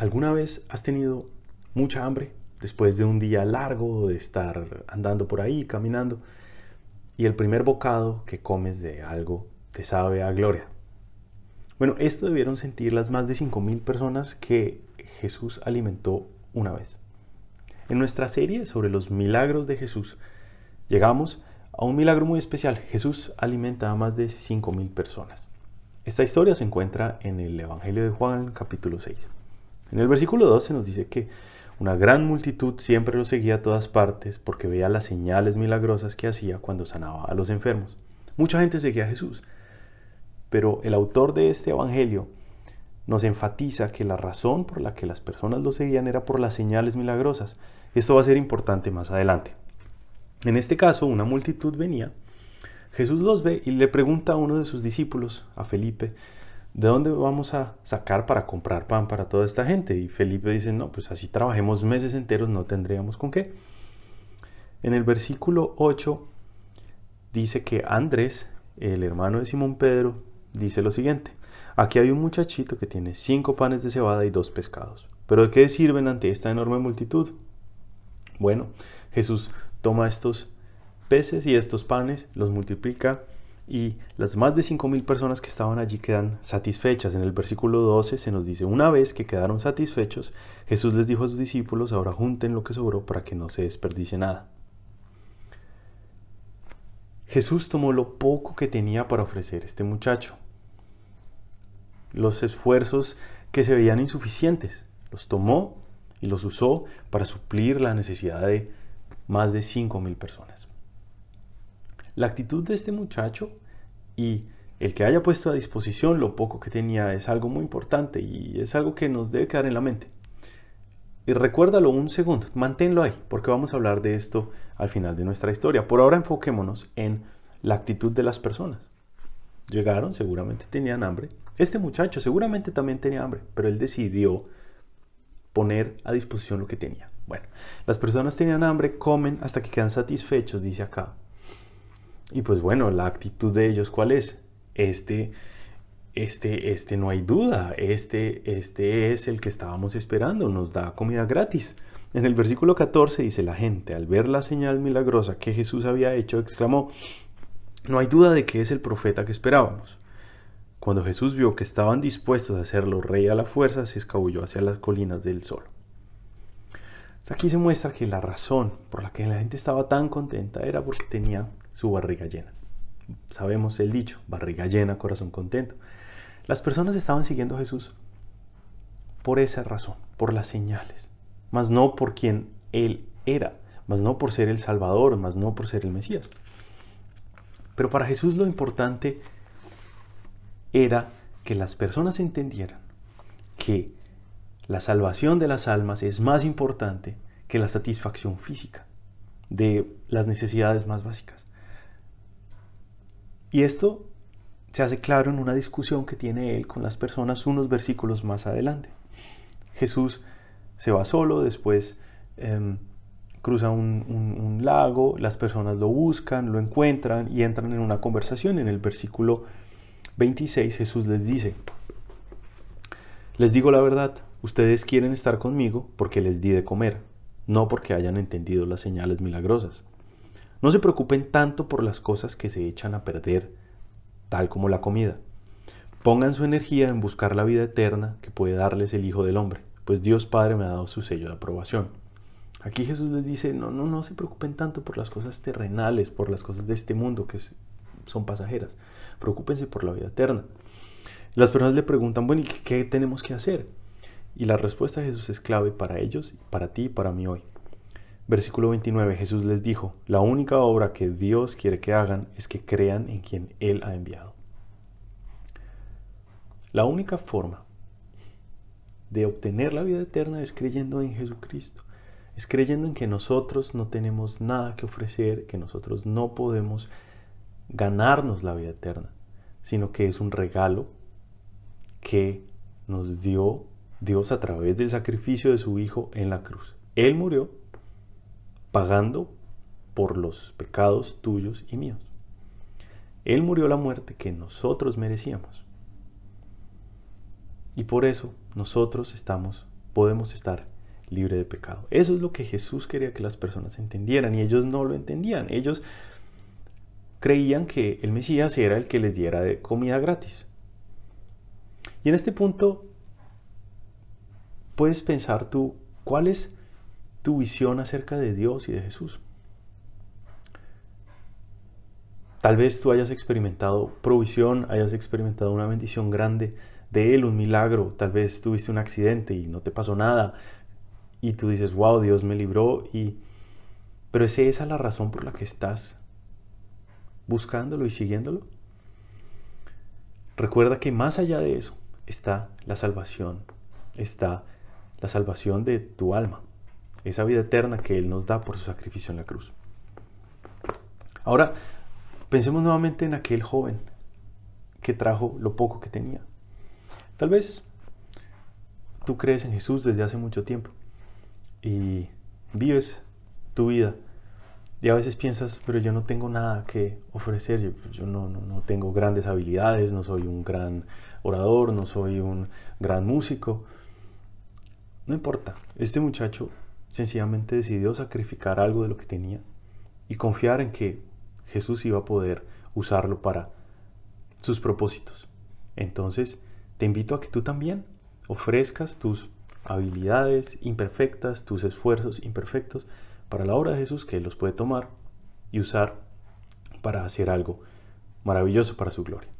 ¿Alguna vez has tenido mucha hambre después de un día largo de estar andando por ahí, caminando, y el primer bocado que comes de algo te sabe a gloria? Bueno, esto debieron sentir las más de 5.000 personas que Jesús alimentó una vez. En nuestra serie sobre los milagros de Jesús, llegamos a un milagro muy especial. Jesús alimenta a más de 5.000 personas. Esta historia se encuentra en el Evangelio de Juan capítulo 6. En el versículo 12 nos dice que una gran multitud siempre lo seguía a todas partes porque veía las señales milagrosas que hacía cuando sanaba a los enfermos. Mucha gente seguía a Jesús, pero el autor de este Evangelio nos enfatiza que la razón por la que las personas lo seguían era por las señales milagrosas. Esto va a ser importante más adelante. En este caso, una multitud venía, Jesús los ve y le pregunta a uno de sus discípulos, a Felipe, ¿de dónde vamos a sacar para comprar pan para toda esta gente? Y Felipe dice, no, pues así trabajemos meses enteros, no tendríamos con qué. En el versículo 8 dice que Andrés, el hermano de Simón Pedro, dice lo siguiente, aquí hay un muchachito que tiene cinco panes de cebada y dos pescados, pero ¿de qué sirven ante esta enorme multitud? Bueno, Jesús toma estos peces y estos panes, los multiplica, y las más de 5.000 personas que estaban allí quedan satisfechas. En el versículo 12 se nos dice, una vez que quedaron satisfechos, Jesús les dijo a sus discípulos, ahora junten lo que sobró para que no se desperdicie nada. Jesús tomó lo poco que tenía para ofrecer este muchacho. Los esfuerzos que se veían insuficientes, los tomó y los usó para suplir la necesidad de más de 5.000 personas. La actitud de este muchacho y el que haya puesto a disposición lo poco que tenía es algo muy importante y es algo que nos debe quedar en la mente. Y recuérdalo un segundo, manténlo ahí, porque vamos a hablar de esto al final de nuestra historia. Por ahora enfoquémonos en la actitud de las personas. Llegaron, seguramente tenían hambre. Este muchacho seguramente también tenía hambre, pero él decidió poner a disposición lo que tenía. Bueno, las personas tenían hambre, comen hasta que quedan satisfechos, dice acá. Y pues bueno, la actitud de ellos, ¿cuál es? Este, este, este no hay duda, este, este es el que estábamos esperando, nos da comida gratis. En el versículo 14 dice, la gente al ver la señal milagrosa que Jesús había hecho, exclamó, no hay duda de que es el profeta que esperábamos. Cuando Jesús vio que estaban dispuestos a hacerlo rey a la fuerza, se escabulló hacia las colinas del sol. Aquí se muestra que la razón por la que la gente estaba tan contenta era porque tenía su barriga llena. Sabemos el dicho, barriga llena, corazón contento. Las personas estaban siguiendo a Jesús por esa razón, por las señales, más no por quien Él era, más no por ser el Salvador, más no por ser el Mesías. Pero para Jesús lo importante era que las personas entendieran que la salvación de las almas es más importante que la satisfacción física de las necesidades más básicas. Y esto se hace claro en una discusión que tiene él con las personas unos versículos más adelante. Jesús se va solo, después em, cruza un, lago, las personas lo buscan, lo encuentran y entran en una conversación. En el versículo 26 Jesús les dice, les digo la verdad, Ustedes quieren estar conmigo porque les di de comer, no porque hayan entendido las señales milagrosas. No se preocupen tanto por las cosas que se echan a perder, tal como la comida. Pongan su energía en buscar la vida eterna que puede darles el Hijo del Hombre, pues Dios Padre me ha dado su sello de aprobación. Aquí Jesús les dice, no, no, no se preocupen tanto por las cosas terrenales, por las cosas de este mundo que son pasajeras. Preocúpense por la vida eterna. Las personas le preguntan, bueno, ¿y qué tenemos que hacer? Y la respuesta de Jesús es clave para ellos, para ti y para mí hoy. Versículo 29, Jesús les dijo, la única obra que Dios quiere que hagan es que crean en quien Él ha enviado. La única forma de obtener la vida eterna es creyendo en Jesucristo, es creyendo en que nosotros no tenemos nada que ofrecer, que nosotros no podemos ganarnos la vida eterna, sino que es un regalo que nos dio Dios a través del sacrificio de su Hijo en la cruz. Él murió pagando por los pecados tuyos y míos. Él murió la muerte que nosotros merecíamos. Y por eso nosotros estamos, podemos estar libre de pecado. Eso es lo que Jesús quería que las personas entendieran y ellos no lo entendían. Ellos creían que el Mesías era el que les diera de comida gratis. Y en este punto puedes pensar tú cuál es tu visión acerca de Dios y de Jesús. Tal vez tú hayas experimentado provisión, hayas experimentado una bendición grande de Él, un milagro, tal vez tuviste un accidente y no te pasó nada y tú dices, wow, Dios me libró y... Pero ¿es esa la razón por la que estás buscándolo y siguiéndolo? Recuerda que más allá de eso está la salvación, está la salvación de tu alma, esa vida eterna que Él nos da por su sacrificio en la cruz. Ahora, pensemos nuevamente en aquel joven que trajo lo poco que tenía. Tal vez tú crees en Jesús desde hace mucho tiempo y vives tu vida y a veces piensas, pero yo no tengo nada que ofrecer, yo, no, no, tengo grandes habilidades, no soy un gran orador, no soy un gran músico, no importa, este muchacho sencillamente decidió sacrificar algo de lo que tenía y confiar en que Jesús iba a poder usarlo para sus propósitos. Entonces, te invito a que tú también ofrezcas tus habilidades imperfectas, tus esfuerzos imperfectos para la obra de Jesús que los puede tomar y usar para hacer algo maravilloso para su gloria.